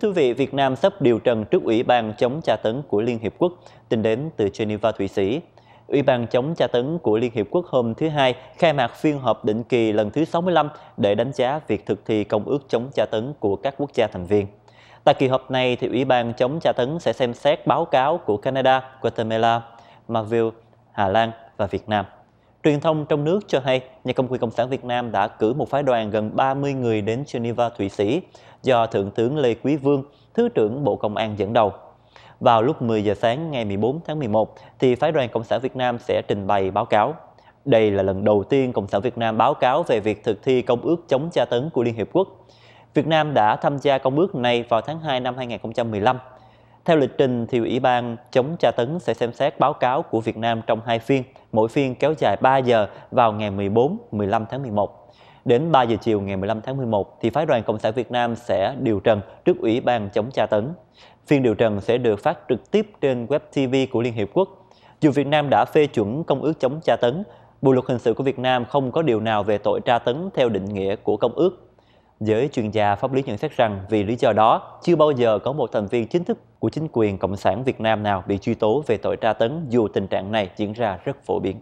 thưa quý vị, Việt Nam sắp điều trần trước Ủy ban chống tra tấn của Liên Hiệp Quốc, tin đến từ Geneva, Thụy Sĩ. Ủy ban chống tra tấn của Liên Hiệp Quốc hôm thứ Hai khai mạc phiên họp định kỳ lần thứ 65 để đánh giá việc thực thi Công ước chống tra tấn của các quốc gia thành viên. Tại kỳ họp này, thì Ủy ban chống tra tấn sẽ xem xét báo cáo của Canada, Guatemala, Malville, Hà Lan và Việt Nam. Truyền thông trong nước cho hay, nhà công quyền Cộng sản Việt Nam đã cử một phái đoàn gần 30 người đến Geneva, Thụy Sĩ do Thượng tướng Lê Quý Vương, Thứ trưởng Bộ Công an dẫn đầu. Vào lúc 10 giờ sáng ngày 14 tháng 11, thì phái đoàn Cộng sản Việt Nam sẽ trình bày báo cáo. Đây là lần đầu tiên Cộng sản Việt Nam báo cáo về việc thực thi Công ước chống tra tấn của Liên Hiệp Quốc. Việt Nam đã tham gia công ước này vào tháng 2 năm 2015 theo lịch trình thì Ủy ban chống tra tấn sẽ xem xét báo cáo của Việt Nam trong hai phiên, mỗi phiên kéo dài 3 giờ vào ngày 14, 15 tháng 11. Đến 3 giờ chiều ngày 15 tháng 11 thì phái đoàn Cộng sản Việt Nam sẽ điều trần trước Ủy ban chống tra tấn. Phiên điều trần sẽ được phát trực tiếp trên web TV của Liên Hiệp Quốc. Dù Việt Nam đã phê chuẩn công ước chống tra tấn, Bộ luật hình sự của Việt Nam không có điều nào về tội tra tấn theo định nghĩa của công ước Giới chuyên gia pháp lý nhận xét rằng vì lý do đó, chưa bao giờ có một thành viên chính thức của chính quyền Cộng sản Việt Nam nào bị truy tố về tội tra tấn dù tình trạng này diễn ra rất phổ biến.